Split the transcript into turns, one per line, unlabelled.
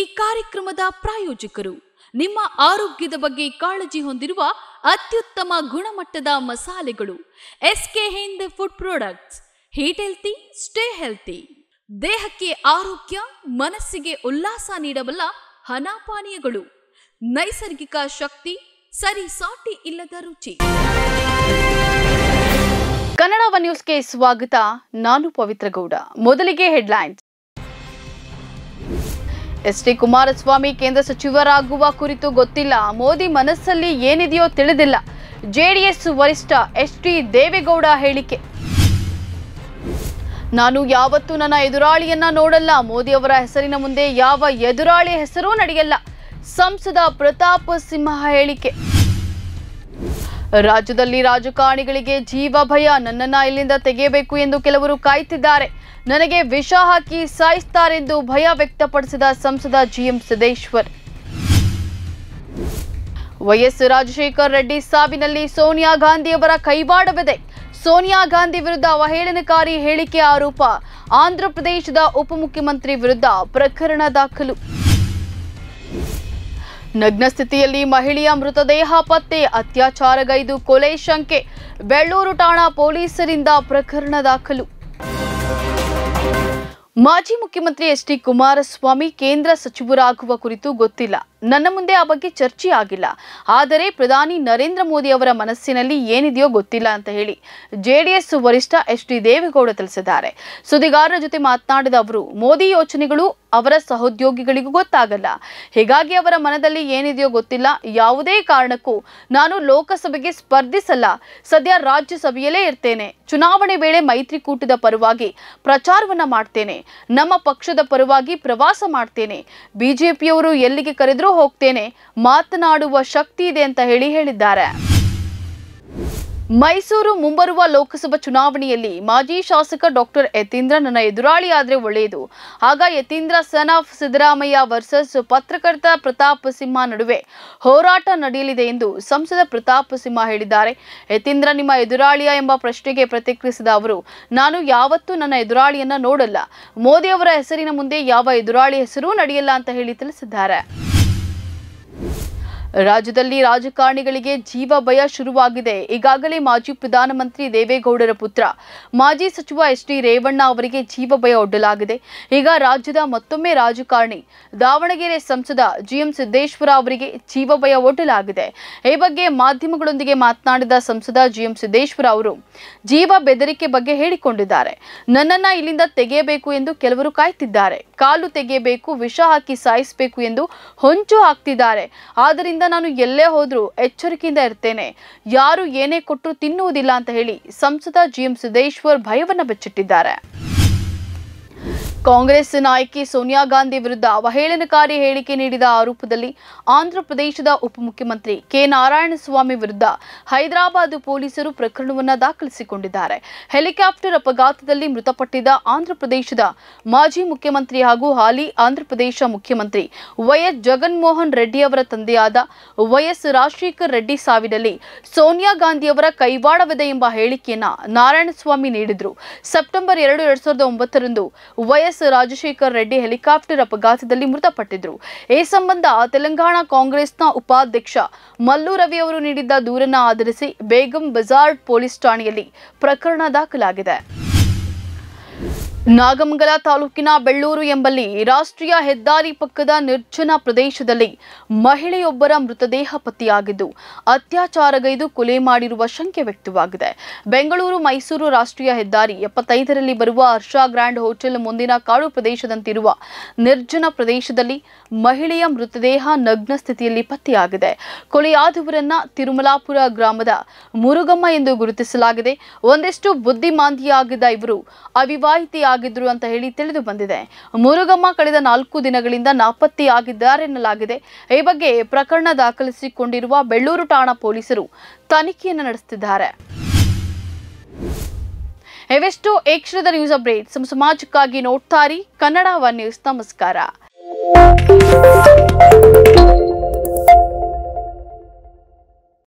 ಈ ಕಾರ್ಯಕ್ರಮದ ಪ್ರಾಯೋಜಕರು ನಿಮ್ಮ ಆರೋಗ್ಯದ ಬಗ್ಗೆ ಕಾಳಜಿ ಹೊಂದಿರುವ ಅತ್ಯುತ್ತಮ ಗುಣಮಟ್ಟದ ಮಸಾಲೆಗಳು SK Hind food products eat healthy stay healthy ದೇಹಕ್ಕೆ ಆರೋಗ್ಯ ಮನಸ್ಸಿಗೆ ಉಲ್ಲಾಸ ನೀಡಬಲ್ಲ ಹನಾಪಾನೀಯಗಳು ನೈಸರ್ಗಿಕ ಶಕ್ತಿ ಸರಿ ಸಾಟಿ ಇಲ್ಲದ ರುಚಿ ಕನ್ನಡ ನ್ಯೂಸ್ಗೆ ಸ್ವಾಗತ ನಾನು ಪವಿತ್ರ ಗೌಡ ಮೊದಲಿಗೆ ಹೆಡ್ಲೈನ್ಸ್ ಎಸ್ ಡಿ ಕುಮಾರಸ್ವಾಮಿ ಕೇಂದ್ರ ಸಚಿವರಾಗುವ ಕುರಿತು ಗೊತ್ತಿಲ್ಲ ಮೋದಿ ಮನಸ್ಸಲ್ಲಿ ಏನಿದೆಯೋ ತಿಳಿದಿಲ್ಲ ಜೆಡಿಎಸ್ ವರಿಷ್ಠ ಎಚ್ ಡಿ ದೇವೇಗೌಡ ಹೇಳಿಕೆ ನಾನು ಯಾವತ್ತೂ ನನ್ನ ಎದುರಾಳಿಯನ್ನ ನೋಡಲ್ಲ ಮೋದಿ ಅವರ ಹೆಸರಿನ ಮುಂದೆ ಯಾವ ಎದುರಾಳಿ ಹೆಸರೂ ನಡೆಯಲ್ಲ ಸಂಸದ ಪ್ರತಾಪ್ ಸಿಂಹ ಹೇಳಿಕೆ ರಾಜ್ಯದಲ್ಲಿ ರಾಜಕಾರಣಿಗಳಿಗೆ ಜೀವ ಭಯ ನನ್ನನ್ನ ಇಲ್ಲಿಂದ ತೆಗೆಯಬೇಕು ಎಂದು ಕೆಲವರು ಕಾಯ್ತಿದ್ದಾರೆ ನನಗೆ ವಿಷ ಹಾಕಿ ಸಾಯಿಸ್ತಾರೆಂದು ಭಯ ವ್ಯಕ್ತಪಡಿಸಿದ ಸಂಸದ ಜಿಎಂ ಸಿದ್ದೇಶ್ವರ್ ವೈಎಸ್ ರಾಜಶೇಖರ್ ರೆಡ್ಡಿ ಸಾವಿನಲ್ಲಿ ಸೋನಿಯಾ ಗಾಂಧಿಯವರ ಕೈವಾಡವಿದೆ ಸೋನಿಯಾ ಗಾಂಧಿ ವಿರುದ್ಧ ಅವಹೇಳನಕಾರಿ ಹೇಳಿಕೆ ಆರೋಪ ಆಂಧ್ರಪ್ರದೇಶದ ಉಪಮುಖ್ಯಮಂತ್ರಿ ವಿರುದ್ಧ ಪ್ರಕರಣ ದಾಖಲು ನಗ್ನ ಸ್ಥಿತಿಯಲ್ಲಿ ಮಹಿಳೆಯ ಮೃತದೇಹ ಪತ್ತೆ ಅತ್ಯಾಚಾರಗೈದು ಕೊಲೆ ಶಂಕೆ ಬೆಳ್ಳೂರು ಠಾಣಾ ಪೊಲೀಸರಿಂದ ಪ್ರಕರಣ ದಾಖಲು ಮಾಜಿ ಮುಖ್ಯಮಂತ್ರಿ ಎಚ್ ಡಿ ಕುಮಾರಸ್ವಾಮಿ ಕೇಂದ್ರ ಸಚಿವರಾಗುವ ಕುರಿತು ಗೊತ್ತಿಲ್ಲ ನನ್ನ ಮುಂದೆ ಆ ಬಗ್ಗೆ ಚರ್ಚೆ ಆಗಿಲ್ಲ ಆದರೆ ಪ್ರಧಾನಿ ನರೇಂದ್ರ ಮೋದಿ ಅವರ ಮನಸ್ಸಿನಲ್ಲಿ ಏನಿದೆಯೋ ಗೊತ್ತಿಲ್ಲ ಅಂತ ಹೇಳಿ ಜೆಡಿಎಸ್ ವರಿಷ್ಠ ಎಚ್ ಡಿ ದೇವೇಗೌಡ ತಿಳಿಸಿದ್ದಾರೆ ಸುದ್ದಿಗಾರರ ಜೊತೆ ಮಾತನಾಡಿದ ಅವರು ಮೋದಿ ಯೋಚನೆಗಳು ಅವರ ಸಹೋದ್ಯೋಗಿಗಳಿಗೂ ಗೊತ್ತಾಗಲ್ಲ ಹೀಗಾಗಿ ಅವರ ಮನದಲ್ಲಿ ಏನಿದೆಯೋ ಗೊತ್ತಿಲ್ಲ ಯಾವುದೇ ಕಾರಣಕ್ಕೂ ನಾನು ಲೋಕಸಭೆಗೆ ಸ್ಪರ್ಧಿಸಲ್ಲ ಸದ್ಯ ರಾಜ್ಯಸಭೆಯಲ್ಲೇ ಇರ್ತೇನೆ ಚುನಾವಣೆ ವೇಳೆ ಮೈತ್ರಿಕೂಟದ ಪರವಾಗಿ ಪ್ರಚಾರವನ್ನ ಮಾಡ್ತೇನೆ ನಮ್ಮ ಪಕ್ಷದ ಪರವಾಗಿ ಪ್ರವಾಸ ಮಾಡ್ತೇನೆ ಬಿಜೆಪಿಯವರು ಎಲ್ಲಿಗೆ ಕರೆದರೂ ಹೋಗ್ತೇನೆ ಮಾತನಾಡುವ ಶಕ್ತಿ ಇದೆ ಅಂತ ಹೇಳಿ ಹೇಳಿದ್ದಾರೆ ಮೈಸೂರು ಮುಂಬರುವ ಲೋಕಸಭಾ ಚುನಾವಣೆಯಲ್ಲಿ ಮಾಜಿ ಶಾಸಕ ಡಾಕ್ಟರ್ ಯತೀಂದ್ರ ನನ್ನ ಎದುರಾಳಿಯಾದರೆ ಒಳ್ಳೆಯದು ಆಗ Yathindra son of Siddaramaiah versus ಪತ್ರಕರ್ತ ಪ್ರತಾಪ್ ಸಿಂಹ ನಡುವೆ ಹೋರಾಟ ನಡೆಯಲಿದೆ ಎಂದು ಸಂಸದ ಪ್ರತಾಪ್ ಸಿಂಹ ಹೇಳಿದ್ದಾರೆ ಯತೀಂದ್ರ ನಿಮ್ಮ ಎದುರಾಳಿಯ ಎಂಬ ಪ್ರಶ್ನೆಗೆ ಪ್ರತಿಕ್ರಿಯಿಸಿದ ಅವರು ನಾನು ಯಾವತ್ತೂ ನನ್ನ ಎದುರಾಳಿಯನ್ನ ನೋಡಲ್ಲ ಮೋದಿ ಅವರ ಹೆಸರಿನ ಮುಂದೆ ಯಾವ ಎದುರಾಳಿ ಹೆಸರೂ ನಡೆಯಲ್ಲ ಅಂತ ಹೇಳಿ ತಿಳಿಸಿದ್ದಾರೆ ರಾಜ್ಯದಲ್ಲಿ ರಾಜಕಾರಣಿಗಳಿಗೆ ಜೀವ ಭಯ ಶುರುವಾಗಿದೆ ಈಗಾಗಲೇ ಮಾಜಿ ಪ್ರಧಾನಮಂತ್ರಿ ದೇವೇಗೌಡರ ಪುತ್ರ ಮಾಜಿ ಸಚಿವ ಎಸ್ ಡಿ ರೇವಣ್ಣ ಅವರಿಗೆ ಜೀವ ಭಯ ಒಡ್ಡಲಾಗಿದೆ ಈಗ ರಾಜ್ಯದ ಮತ್ತೊಮ್ಮೆ ರಾಜಕಾರಣಿ ದಾವಣಗೆರೆ ಸಂಸದ ಜಿಎಂ ಸಿದ್ದೇಶ್ವರ ಅವರಿಗೆ ಜೀವ ಭಯ ಒಡ್ಡಲಾಗಿದೆ ಈ ಬಗ್ಗೆ ಮಾಧ್ಯಮಗಳೊಂದಿಗೆ ಮಾತನಾಡಿದ ಸಂಸದ ಜಿಎಂ ಸಿದ್ದೇಶ್ವರ ಅವರು ಜೀವ ಬೆದರಿಕೆ ಬಗ್ಗೆ ಹೇಳಿಕೊಂಡಿದ್ದಾರೆ ನನ್ನನ್ನ ಇಲ್ಲಿಂದ ತೆಗೆಯಬೇಕು ಎಂದು ಕೆಲವರು ಕಾಯ್ತಿದ್ದಾರೆ ಕಾಲು ತೆಗೆಯಬೇಕು ವಿಷ ಹಾಕಿ ಸಾಯಿಸಬೇಕು ಎಂದು ಹೊಂಚು ಹಾಕ್ತಿದ್ದಾರೆ ಆದ್ದರಿಂದ ನಾನು ಎಲ್ಲೇ ಹೋದರೂ ಎಚ್ಚರಿಕೆಯಿಂದ ಇರ್ತೇನೆ ಯಾರು ಏನೇ ಕೊಟ್ಟರು ತಿನ್ನುವುದಿಲ್ಲ ಅಂತ ಹೇಳಿ ಸಂಸದ ಜಿಎಂ ಸಿದ್ದೇಶ್ವರ್ ಭಯವನ್ನು ಬಚ್ಚಿಟ್ಟಿದ್ದಾರೆ ಕಾಂಗ್ರೆಸ್ ನಾಯಕಿ ಸೋನಿಯಾ ಗಾಂಧಿ ವಿರುದ್ಧ ಅವಹೇಳನಕಾರಿ ಹೇಳಿಕೆ ನೀಡಿದ ಆರೋಪದಲ್ಲಿ ಆಂಧ್ರಪ್ರದೇಶದ ಉಪಮುಖ್ಯಮಂತ್ರಿ ಕೆ ನಾರಾಯಣಸ್ವಾಮಿ ವಿರುದ್ಧ ಹೈದರಾಬಾದ್ ಪೊಲೀಸರು ಪ್ರಕರಣವನ್ನು ದಾಖಲಿಸಿಕೊಂಡಿದ್ದಾರೆ ಹೆಲಿಕಾಪ್ಟರ್ ಅಪಘಾತದಲ್ಲಿ ಮೃತಪಟ್ಟಿದ್ದ ಆಂಧ್ರಪ್ರದೇಶದ ಮಾಜಿ ಮುಖ್ಯಮಂತ್ರಿ ಹಾಗೂ ಹಾಲಿ ಆಂಧ್ರಪ್ರದೇಶ ಮುಖ್ಯಮಂತ್ರಿ ವೈಎಸ್ ಜಗನ್ಮೋಹನ್ ರೆಡ್ಡಿ ಅವರ ತಂದೆಯಾದ ವೈಎಸ್ ರಾಜಶೇಖರ್ ರೆಡ್ಡಿ ಸಾವಿನಲ್ಲಿ ಸೋನಿಯಾ ಗಾಂಧಿಯವರ ಕೈವಾಡವಿದೆ ಎಂಬ ಹೇಳಿಕೆಯನ್ನು ನಾರಾಯಣಸ್ವಾಮಿ ನೀಡಿದರು ಸೆಪ್ಟೆಂಬರ್ ಎರಡು ಎರಡು ಸಾವಿರದ ಒಂಬತ್ತರಂದು YS S Rajashekhar Reddy helicopter ಅಪಘಾತದಲ್ಲಿ ಮೃತಪಟ್ಟಿದ್ರು ಈ ಸಂಬಂಧ ತೆಲಂಗಾಣ ಕಾಂಗ್ರೆಸ್ನ ಉಪಾಧ್ಯಕ್ಷ ಮಲ್ಲು ರವಿ ಅವರು ನೀಡಿದ್ದ ದೂರನ್ನು ಆಧರಿಸಿ ಬೇಗಂ ಬಜಾರ್ಡ್ ಪೊಲೀಸ್ ಠಾಣೆಯಲ್ಲಿ ಪ್ರಕರಣ ದಾಖಲಾಗಿದೆ ನಾಗಮಂಗಲ ತಾಲೂಕಿನ ಬೆಳ್ಳೂರು ಎಂಬಲ್ಲಿ ರಾಷ್ಟ್ರೀಯ ಹೆದ್ದಾರಿ ಪಕ್ಕದ ನಿರ್ಜನ ಪ್ರದೇಶದಲ್ಲಿ ಮಹಿಳೆಯೊಬ್ಬರ ಮೃತದೇಹ ಪತ್ತೆಯಾಗಿದ್ದು ಅತ್ಯಾಚಾರಗೈದು ಕೊಲೆ ಮಾಡಿರುವ ಶಂಕೆ ವ್ಯಕ್ತವಾಗಿದೆ ಬೆಂಗಳೂರು ಮೈಸೂರು ರಾಷ್ಟ್ರೀಯ ಹೆದ್ದಾರಿ ಎಪ್ಪತ್ತೈದರಲ್ಲಿ ಬರುವ ಹರ್ಷ ಗ್ರ್ಯಾಂಡ್ ಹೋಟೆಲ್ ಮುಂದಿನ ಕಾಡು ಪ್ರದೇಶದಂತಿರುವ ನಿರ್ಜನ ಪ್ರದೇಶದಲ್ಲಿ ಮಹಿಳೆಯ ಮೃತದೇಹ ನಗ್ನ ಸ್ಥಿತಿಯಲ್ಲಿ ಪತ್ತೆಯಾಗಿದೆ ಕೊಲೆಯಾದವರನ್ನ ತಿರುಮಲಾಪುರ ಗ್ರಾಮದ ಮುರುಗಮ್ಮ ಎಂದು ಗುರುತಿಸಲಾಗಿದೆ ಒಂದಿಷ್ಟು ಬುದ್ಧಿಮಾಂದಿಯಾಗಿದ್ದ ಇವರು ಅವಿವಾಹಿತೆಯ ಆಗಿದ್ರು ಅಂತ ಹೇಳಿ ತಿಳಿದು ಬಂದಿದೆ ಮುರುಗಮ್ಮ ಕಳೆದ ನಾಲ್ಕು ದಿನಗಳಿಂದ ನಾಪತ್ತೆಯಾಗಿದ್ದಾರೆನ್ನಲಾಗಿದೆ ಈ ಬಗ್ಗೆ ಪ್ರಕರಣ ದಾಖಲಿಸಿಕೊಂಡಿರುವ ಬೆಳ್ಳೂರು ಠಾಣಾ ಪೊಲೀಸರು ತನಿಖೆಯನ್ನು ನಡೆಸುತ್ತಿದ್ದಾರೆ ಎವೆಷ್ಟು ಏಕ್ಷರದ ನ್ಯೂಸ್ ಅಪ್ಡೇಟ್ ಸಮಾಜಕ್ಕಾಗಿ ನೋಡ್ತಾರಿ ಕನ್ನಡ ನ್ಯೂಸ್ ನಮಸ್ಕಾರ